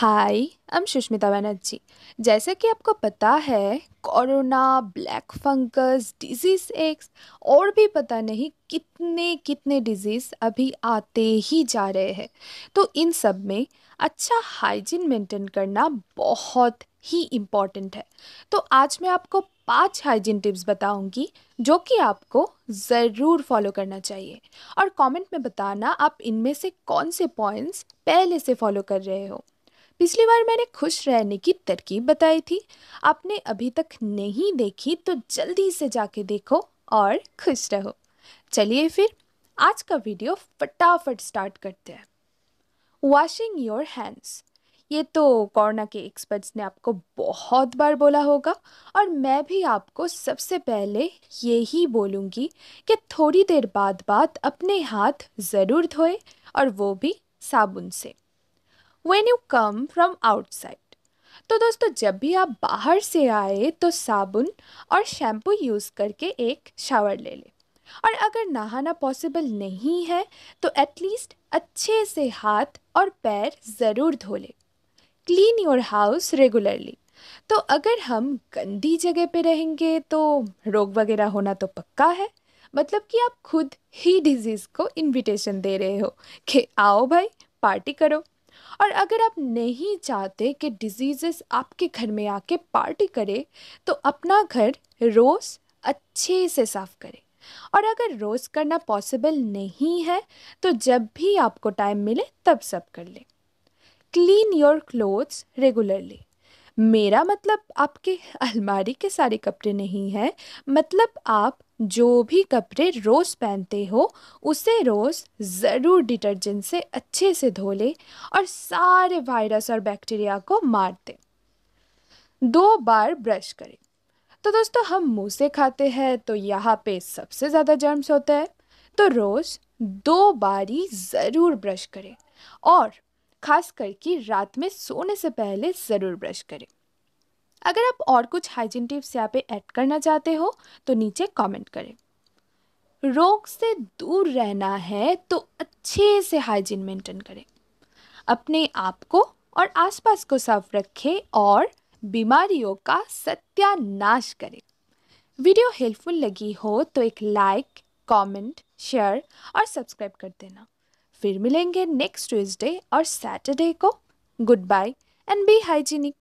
हाय M Sushmita Banerjee जैसा कि आपको पता है corona black fungus disease X और भी पता नहीं कितने कितने डिजीज़ अभी आते ही जा रहे हैं तो इन सब में अच्छा हाइजीन मेंटेन करना बहुत ही इम्पॉर्टेंट है तो आज मैं आपको पांच हाइजीन टिप्स बताऊंगी जो कि आपको ज़रूर फॉलो करना चाहिए और कमेंट में बताना आप इनमें से कौन से पॉइंट्स पहले से फॉलो कर रहे हो पिछली बार मैंने खुश रहने की तरकीब बताई थी आपने अभी तक नहीं देखी तो जल्दी से जाके देखो और खुश रहो चलिए फिर आज का वीडियो फटाफट स्टार्ट करते हैं वॉशिंग योर हैंड्स ये तो कोरोना के एक्सपर्ट्स ने आपको बहुत बार बोला होगा और मैं भी आपको सबसे पहले ये ही बोलूँगी कि थोड़ी देर बाद बाद अपने हाथ ज़रूर धोए और वो भी साबुन से when you come from outside तो दोस्तों जब भी आप बाहर से आए तो साबुन और शैम्पू यूज़ करके एक शावर ले लें और अगर नहाना पॉसिबल नहीं है तो एटलीस्ट अच्छे से हाथ और पैर ज़रूर धो लें क्लीन योर हाउस रेगुलरली तो अगर हम गंदी जगह पे रहेंगे तो रोग वगैरह होना तो पक्का है मतलब कि आप खुद ही डिजीज़ को इनविटेशन दे रहे हो कि आओ भाई पार्टी करो और अगर आप नहीं चाहते कि डिजीज़ेस आपके घर में आके पार्टी करे तो अपना घर रोज़ अच्छे से साफ़ करें और अगर रोज़ करना पॉसिबल नहीं है तो जब भी आपको टाइम मिले तब सब कर लें क्लीन योर क्लोथ्स रेगुलरली मेरा मतलब आपके अलमारी के सारे कपड़े नहीं हैं मतलब आप जो भी कपड़े रोज़ पहनते हो उसे रोज़ ज़रूर डिटर्जेंट से अच्छे से धो ले और सारे वायरस और बैक्टीरिया को मार दें दो बार ब्रश करें तो दोस्तों हम मुंह से खाते हैं तो यहाँ पे सबसे ज़्यादा जर्म्स होते हैं तो रोज़ दो बार ही ज़रूर ब्रश करें और ख़ास करके रात में सोने से पहले ज़रूर ब्रश करें अगर आप और कुछ हाइजीन टिप्स यहाँ पे ऐड करना चाहते हो तो नीचे कमेंट करें रोग से दूर रहना है तो अच्छे से हाइजीन मेंटेन करें अपने आप को और आसपास को साफ रखें और बीमारियों का सत्यानाश करें वीडियो हेल्पफुल लगी हो तो एक लाइक कमेंट, शेयर और सब्सक्राइब कर देना फिर मिलेंगे नेक्स्ट ट्यूजडे और सैटरडे को good bye and be hygienic